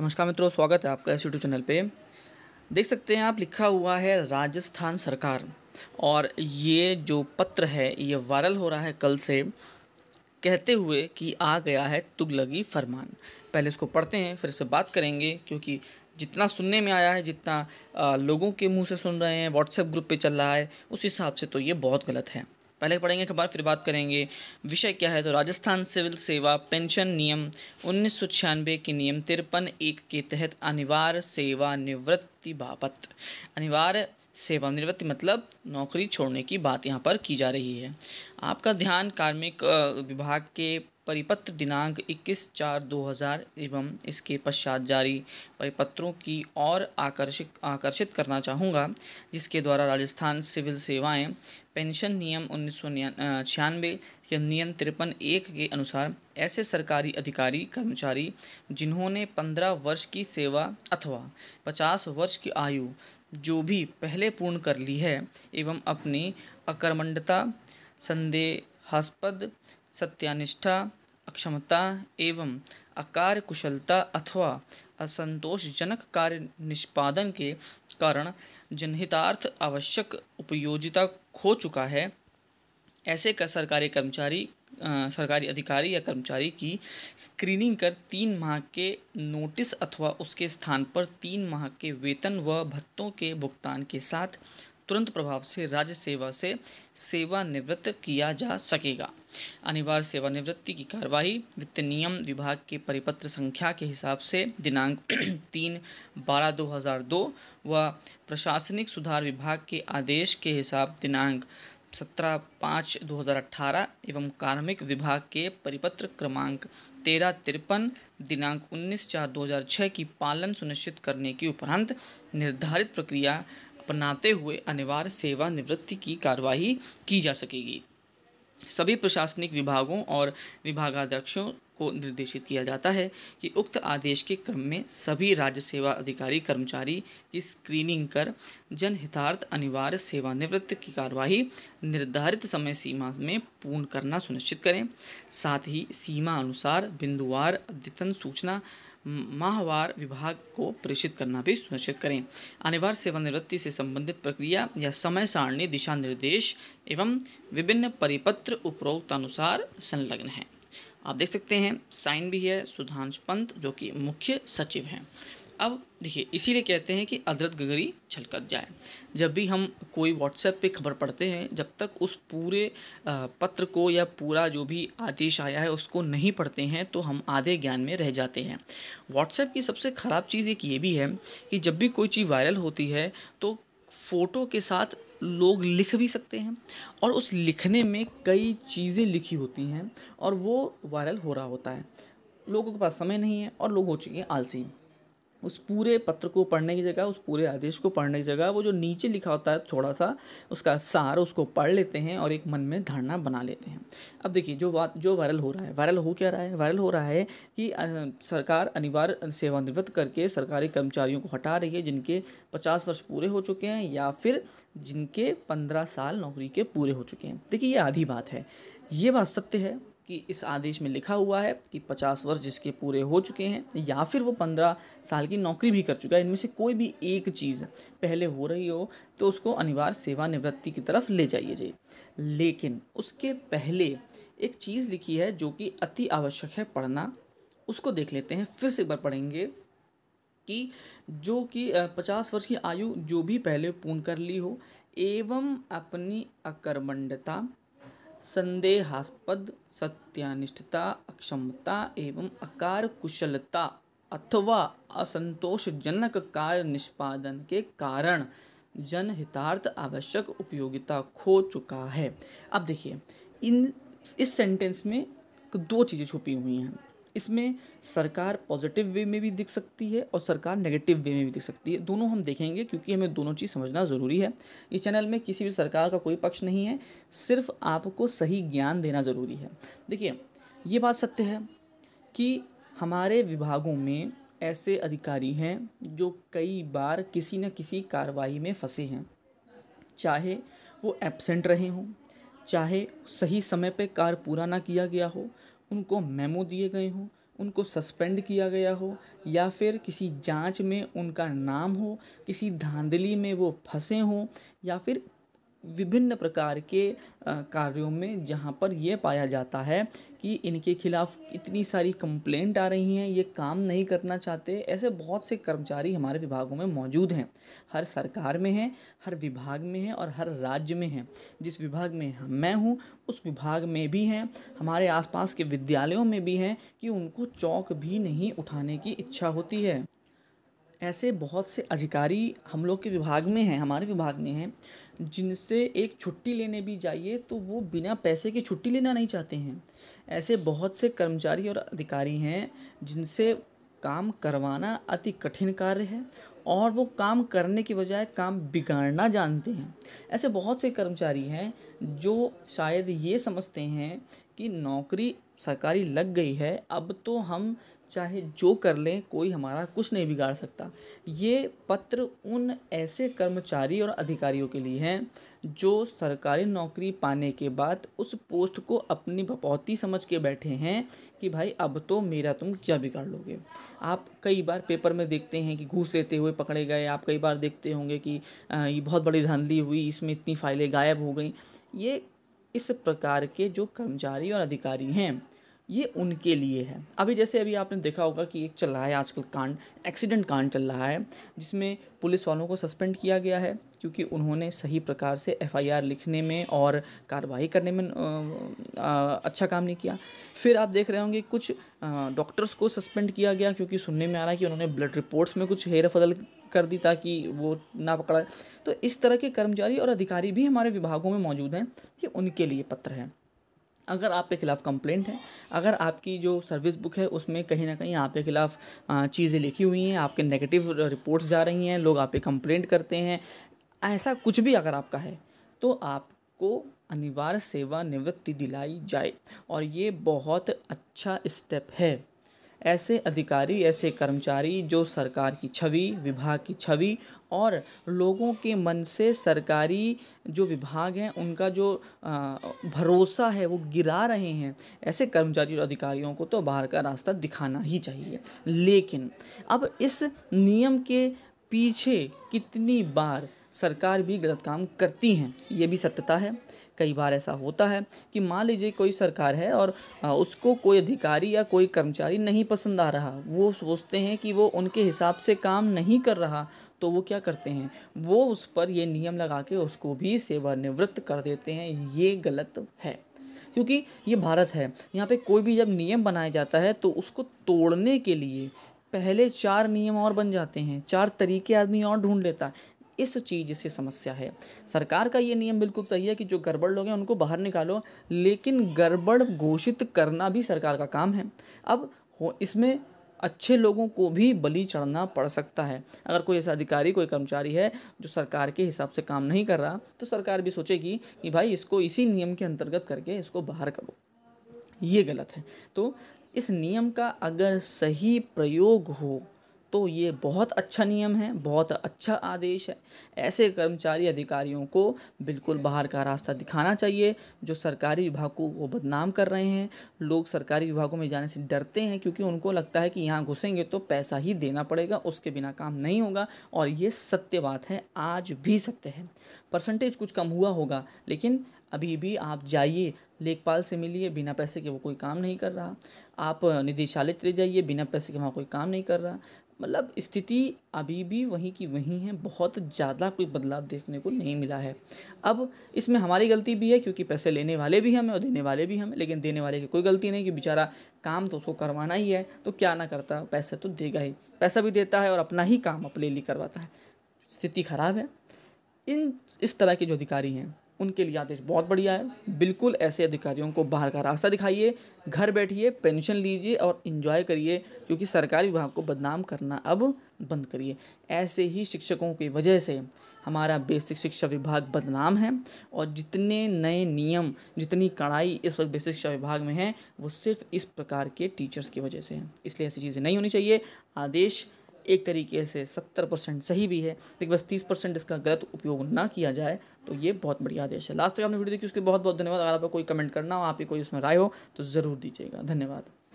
नमस्कार मित्रों स्वागत है आपका इस यूट्यूब चैनल पे देख सकते हैं आप लिखा हुआ है राजस्थान सरकार और ये जो पत्र है ये वायरल हो रहा है कल से कहते हुए कि आ गया है तुगलगी फरमान पहले इसको पढ़ते हैं फिर इस पर बात करेंगे क्योंकि जितना सुनने में आया है जितना लोगों के मुंह से सुन रहे हैं व्हाट्सएप ग्रुप पे चल रहा है उस हिसाब से तो ये बहुत गलत है पहले पढ़ेंगे अखबार फिर बात करेंगे विषय क्या है तो राजस्थान सिविल सेवा पेंशन नियम उन्नीस के नियम तिरपन एक के तहत अनिवार्य सेवानिवृत्ति बाबत अनिवार्य सेवानिवृत्ति मतलब नौकरी छोड़ने की बात यहाँ पर की जा रही है आपका ध्यान कार्मिक विभाग के परिपत्र दिनांक 21 चार 2000 एवं इसके पश्चात जारी परिपत्रों की और आकर्षित आकर्षित करना चाहूँगा जिसके द्वारा राजस्थान सिविल सेवाएं पेंशन नियम उन्नीस सौ छियानवे या नियम तिरपन एक के अनुसार ऐसे सरकारी अधिकारी कर्मचारी जिन्होंने पंद्रह वर्ष की सेवा अथवा पचास वर्ष की आयु जो भी पहले पूर्ण कर ली है एवं अपनी अकर्मंडता संदेहास्पद सत्यानिष्ठा अक्षमता एवं अकार कुशलता अथवा असंतोषजनक कार्य निष्पादन के कारण जनहितार्थ आवश्यक उपयोगिता खो चुका है ऐसे का सरकारी कर्मचारी आ, सरकारी अधिकारी या कर्मचारी की स्क्रीनिंग कर तीन माह के नोटिस अथवा उसके स्थान पर तीन माह के वेतन व भत्तों के भुगतान के साथ तुरंत प्रभाव से राज्य सेवा से सेवानिवृत्त किया जा सकेगा अनिवार्य सेवानिवृत्ति की कार्यवाही वित्त नियम विभाग के परिपत्र संख्या के हिसाब से दिनांक तीन बारह दो हज़ार दो व प्रशासनिक सुधार विभाग के आदेश के हिसाब दिनांक सत्रह पाँच दो हज़ार अट्ठारह एवं कार्मिक विभाग के परिपत्र क्रमांक तेरह तिरपन दिनांक उन्नीस चार दो हज़ार छः की पालन सुनिश्चित करने के उपरांत निर्धारित प्रक्रिया अपनाते हुए अनिवार्य सेवानिवृत्ति की कार्यवाही की जा सकेगी सभी प्रशासनिक विभागों और विभागाध्यक्षों को निर्देशित किया जाता है कि उक्त आदेश के क्रम में सभी राज्य सेवा अधिकारी कर्मचारी की स्क्रीनिंग कर जनहितार्थ अनिवार्य सेवानिवृत्त की कार्यवाही निर्धारित समय सीमा में पूर्ण करना सुनिश्चित करें साथ ही सीमा अनुसार बिंदुवार अद्यतन सूचना माहवार विभाग को प्रेषित करना भी सुनिश्चित करें अनिवार्य सेवानिवृत्ति से संबंधित प्रक्रिया या समय सारणी दिशा निर्देश एवं विभिन्न परिपत्र उपरोक्तानुसार संलग्न है आप देख सकते हैं साइन भी है सुधांश पंत जो कि मुख्य सचिव हैं अब देखिए इसीलिए कहते हैं कि अदरक गगरी छलकत जाए जब भी हम कोई व्हाट्सएप पे खबर पढ़ते हैं जब तक उस पूरे पत्र को या पूरा जो भी आदेश आया है उसको नहीं पढ़ते हैं तो हम आधे ज्ञान में रह जाते हैं व्हाट्सएप की सबसे ख़राब चीज़ एक ये भी है कि जब भी कोई चीज़ वायरल होती है तो फ़ोटो के साथ लोग लिख भी सकते हैं और उस लिखने में कई चीज़ें लिखी होती हैं और वो वायरल हो रहा होता है लोगों के पास समय नहीं है और लोग हो चुके हैं आलसी उस पूरे पत्र को पढ़ने की जगह उस पूरे आदेश को पढ़ने की जगह वो जो नीचे लिखा होता है थोड़ा सा उसका सार उसको पढ़ लेते हैं और एक मन में धारणा बना लेते हैं अब देखिए जो बात जो वायरल हो रहा है वायरल हो क्या रहा है वायरल हो रहा है कि सरकार अनिवार्य सेवानिवृत्त करके सरकारी कर्मचारियों को हटा रही है जिनके पचास वर्ष पूरे हो चुके हैं या फिर जिनके पंद्रह साल नौकरी के पूरे हो चुके हैं देखिए ये आधी बात है ये बात सत्य है कि इस आदेश में लिखा हुआ है कि पचास वर्ष जिसके पूरे हो चुके हैं या फिर वो पंद्रह साल की नौकरी भी कर चुका है इनमें से कोई भी एक चीज़ पहले हो रही हो तो उसको अनिवार्य सेवानिवृत्ति की तरफ ले जाइए जी लेकिन उसके पहले एक चीज़ लिखी है जो कि अति आवश्यक है पढ़ना उसको देख लेते हैं फिर से एक बार पढ़ेंगे कि जो कि पचास वर्ष की आयु जो भी पहले पूर्ण कर ली हो एवं अपनी अकर्मण्यता संदेहास्पद सत्यानिष्ठता अक्षमता एवं अकार कुशलता अथवा असंतोषजनक कार्य निष्पादन के कारण जनहितार्थ आवश्यक उपयोगिता खो चुका है अब देखिए इन इस सेंटेंस में दो चीज़ें छुपी हुई हैं इसमें सरकार पॉजिटिव वे में भी दिख सकती है और सरकार नेगेटिव वे में भी दिख सकती है दोनों हम देखेंगे क्योंकि हमें दोनों चीज़ समझना ज़रूरी है इस चैनल में किसी भी सरकार का कोई पक्ष नहीं है सिर्फ आपको सही ज्ञान देना ज़रूरी है देखिए ये बात सत्य है कि हमारे विभागों में ऐसे अधिकारी हैं जो कई बार किसी न किसी कार्रवाई में फंसे हैं चाहे वो एबसेंट रहे हों चाहे सही समय पे कार्य पूरा ना किया गया हो उनको मेमो दिए गए हों उनको सस्पेंड किया गया हो या फिर किसी जांच में उनका नाम हो किसी धांधली में वो फंसे हों या फिर विभिन्न प्रकार के कार्यों में जहाँ पर यह पाया जाता है कि इनके खिलाफ़ इतनी सारी कंप्लेंट आ रही हैं ये काम नहीं करना चाहते ऐसे बहुत से कर्मचारी हमारे विभागों में मौजूद हैं हर सरकार में हैं हर विभाग में हैं और हर राज्य में हैं जिस विभाग में मैं हूँ उस विभाग में भी हैं हमारे आसपास के विद्यालयों में भी हैं कि उनको चौक भी नहीं उठाने की इच्छा होती है ऐसे बहुत से अधिकारी हम लोग के विभाग में हैं हमारे विभाग में हैं जिनसे एक छुट्टी लेने भी जाइए तो वो बिना पैसे की छुट्टी लेना नहीं चाहते हैं ऐसे बहुत से कर्मचारी और अधिकारी हैं जिनसे काम करवाना अति कठिन कार्य है और वो काम करने के बजाय काम बिगाड़ना जानते हैं ऐसे बहुत से कर्मचारी हैं जो शायद ये समझते हैं कि नौकरी सरकारी लग गई है अब तो हम चाहे जो कर लें कोई हमारा कुछ नहीं बिगाड़ सकता ये पत्र उन ऐसे कर्मचारी और अधिकारियों के लिए हैं जो सरकारी नौकरी पाने के बाद उस पोस्ट को अपनी बपौती समझ के बैठे हैं कि भाई अब तो मेरा तुम क्या बिगाड़ लोगे आप कई बार पेपर में देखते हैं कि घूस लेते हुए पकड़े गए आप कई बार देखते होंगे कि ये बहुत बड़ी धांधली हुई इसमें इतनी फाइलें गायब हो गई ये इस प्रकार के जो कर्मचारी और अधिकारी हैं ये उनके लिए है अभी जैसे अभी आपने देखा होगा कि एक चल रहा है आजकल कांड एक्सीडेंट कांड चल रहा है जिसमें पुलिस वालों को सस्पेंड किया गया है क्योंकि उन्होंने सही प्रकार से एफआईआर लिखने में और कार्रवाई करने में आ, आ, अच्छा काम नहीं किया फिर आप देख रहे होंगे कुछ डॉक्टर्स को सस्पेंड किया गया क्योंकि सुनने में आ रहा है कि उन्होंने ब्लड रिपोर्ट्स में कुछ हेर फदल कर दी ताकि वो ना पकड़ा तो इस तरह के कर्मचारी और अधिकारी भी हमारे विभागों में मौजूद हैं ये उनके लिए पत्र है अगर आपके ख़िलाफ़ कंप्लेंट है अगर आपकी जो सर्विस बुक है उसमें कहीं ना कहीं आपके ख़िलाफ़ चीज़ें लिखी हुई हैं आपके नेगेटिव रिपोर्ट्स जा रही हैं लोग आप पे कंप्लेंट करते हैं ऐसा कुछ भी अगर आपका है तो आपको अनिवार्य सेवानिवृत्ति दिलाई जाए और ये बहुत अच्छा स्टेप है ऐसे अधिकारी ऐसे कर्मचारी जो सरकार की छवि विभाग की छवि और लोगों के मन से सरकारी जो विभाग हैं उनका जो भरोसा है वो गिरा रहे हैं ऐसे कर्मचारी और अधिकारियों को तो बाहर का रास्ता दिखाना ही चाहिए लेकिन अब इस नियम के पीछे कितनी बार सरकार भी गलत काम करती हैं ये भी सत्यता है कई बार ऐसा होता है कि मान लीजिए कोई सरकार है और उसको कोई अधिकारी या कोई कर्मचारी नहीं पसंद आ रहा वो सोचते हैं कि वो उनके हिसाब से काम नहीं कर रहा तो वो क्या करते हैं वो उस पर ये नियम लगा के उसको भी सेवानिवृत्त कर देते हैं ये गलत है क्योंकि ये भारत है यहाँ पे कोई भी जब नियम बनाया जाता है तो उसको तोड़ने के लिए पहले चार नियम और बन जाते हैं चार तरीके आदमी और ढूंढ लेता है इस चीज़ से समस्या है सरकार का ये नियम बिल्कुल सही है कि जो गड़बड़ लोग हैं उनको बाहर निकालो लेकिन गड़बड़ घोषित करना भी सरकार का काम है अब हो इसमें अच्छे लोगों को भी बलि चढ़ना पड़ सकता है अगर कोई ऐसा अधिकारी कोई कर्मचारी है जो सरकार के हिसाब से काम नहीं कर रहा तो सरकार भी सोचेगी कि भाई इसको इसी नियम के अंतर्गत करके इसको बाहर करो ये गलत है तो इस नियम का अगर सही प्रयोग हो तो ये बहुत अच्छा नियम है बहुत अच्छा आदेश है ऐसे कर्मचारी अधिकारियों को बिल्कुल बाहर का रास्ता दिखाना चाहिए जो सरकारी विभागों को बदनाम कर रहे हैं लोग सरकारी विभागों में जाने से डरते हैं क्योंकि उनको लगता है कि यहाँ घुसेंगे तो पैसा ही देना पड़ेगा उसके बिना काम नहीं होगा और ये सत्य बात है आज भी सत्य है परसेंटेज कुछ कम हुआ होगा लेकिन अभी भी आप जाइए लेखपाल से मिलिए बिना पैसे के वो कोई काम नहीं कर रहा आप निदेशालय चले जाइए बिना पैसे के वहाँ कोई काम नहीं कर रहा मतलब स्थिति अभी भी वहीं की वहीं है बहुत ज़्यादा कोई बदलाव देखने को नहीं मिला है अब इसमें हमारी गलती भी है क्योंकि पैसे लेने वाले भी हमें और देने वाले भी हमें लेकिन देने वाले की कोई गलती नहीं कि बेचारा काम तो उसको करवाना ही है तो क्या ना करता पैसे तो देगा ही पैसा भी देता है और अपना ही काम अपने लिए करवाता है स्थिति खराब है इन इस तरह के जो अधिकारी हैं उनके लिए आदेश बहुत बढ़िया है बिल्कुल ऐसे अधिकारियों को बाहर का रास्ता दिखाइए घर बैठिए पेंशन लीजिए और इन्जॉय करिए क्योंकि सरकारी विभाग को बदनाम करना अब बंद करिए ऐसे ही शिक्षकों की वजह से हमारा बेसिक शिक्षा विभाग बदनाम है और जितने नए नियम जितनी कड़ाई इस वक्त बेसिक शिक्षा विभाग में है वो सिर्फ इस प्रकार के टीचर्स की वजह से है इसलिए ऐसी चीज़ें नहीं होनी चाहिए आदेश एक तरीके से सत्तर परसेंट सही भी है लेकिन बस तीस परसेंट इसका गलत उपयोग ना किया जाए तो ये बहुत बढ़िया आदेश है लास्ट तक आपने वीडियो देखी उसके बहुत बहुत धन्यवाद अगर आपको कोई कमेंट करना हो आपकी कोई उसमें राय हो तो ज़रूर दीजिएगा धन्यवाद